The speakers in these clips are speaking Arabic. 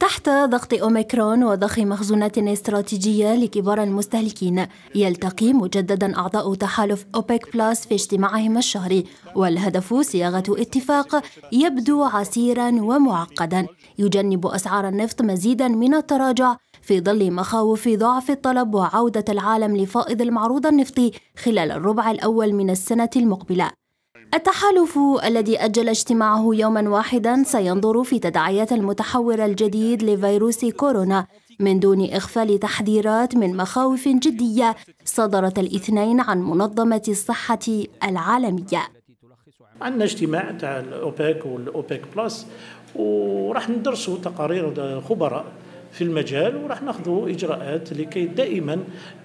تحت ضغط أوميكرون وضخ مخزونات استراتيجية لكبار المستهلكين يلتقي مجددا أعضاء تحالف أوبيك بلاس في اجتماعهم الشهري والهدف صياغة اتفاق يبدو عسيرا ومعقدا يجنب أسعار النفط مزيدا من التراجع في ظل مخاوف ضعف الطلب وعودة العالم لفائض المعروض النفطي خلال الربع الأول من السنة المقبلة التحالف الذي أجل اجتماعه يوما واحدا سينظر في تداعيات المتحور الجديد لفيروس كورونا من دون إغفال تحذيرات من مخاوف جدية صدرت الاثنين عن منظمة الصحة العالمية عندنا اجتماع تاع الاوبك والاوبك بلس وراح ندرسوا تقارير خبراء في المجال وراح ناخذوا اجراءات لكي دائما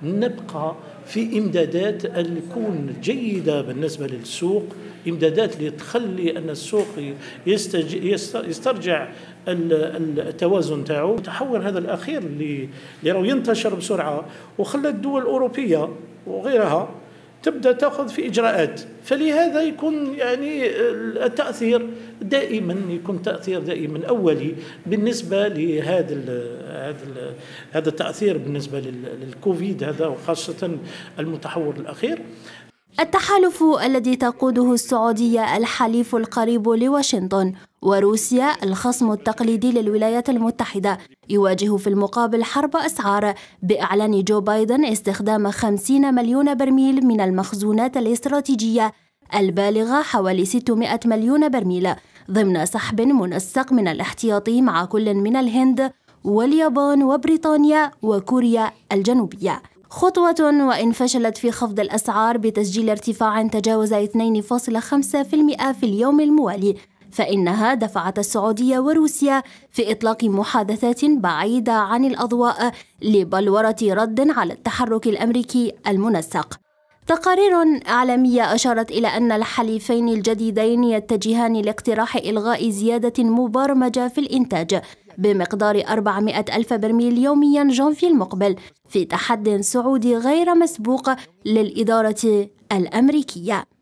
نبقى في امدادات ان تكون جيده بالنسبه للسوق امدادات لتخلي ان السوق يستج... يسترجع التوازن تاعو التحول هذا الاخير اللي ينتشر بسرعه وخلى الدول الاوروبيه وغيرها تبدا تاخذ في اجراءات فلهذا يكون يعني التاثير دائما يكون تاثير دائما اولي بالنسبه لهذا ال هذا ال هذا التاثير بالنسبه للكوفيد هذا وخاصه المتحور الاخير التحالف الذي تقوده السعودية الحليف القريب لواشنطن وروسيا الخصم التقليدي للولايات المتحدة يواجه في المقابل حرب أسعار بإعلان جو بايدن استخدام 50 مليون برميل من المخزونات الاستراتيجية البالغة حوالي 600 مليون برميل ضمن سحب منسق من الاحتياطي مع كل من الهند واليابان وبريطانيا وكوريا الجنوبية خطوة وإن فشلت في خفض الأسعار بتسجيل ارتفاع تجاوز 2.5% في اليوم الموالي فإنها دفعت السعودية وروسيا في إطلاق محادثات بعيدة عن الأضواء لبلورة رد على التحرك الأمريكي المنسق تقارير إعلامية أشارت إلى أن الحليفين الجديدين يتجهان لاقتراح إلغاء زيادة مبرمجة في الإنتاج بمقدار 400 ألف برميل يوميا جانفي المقبل في تحد سعودي غير مسبوق للإدارة الأمريكية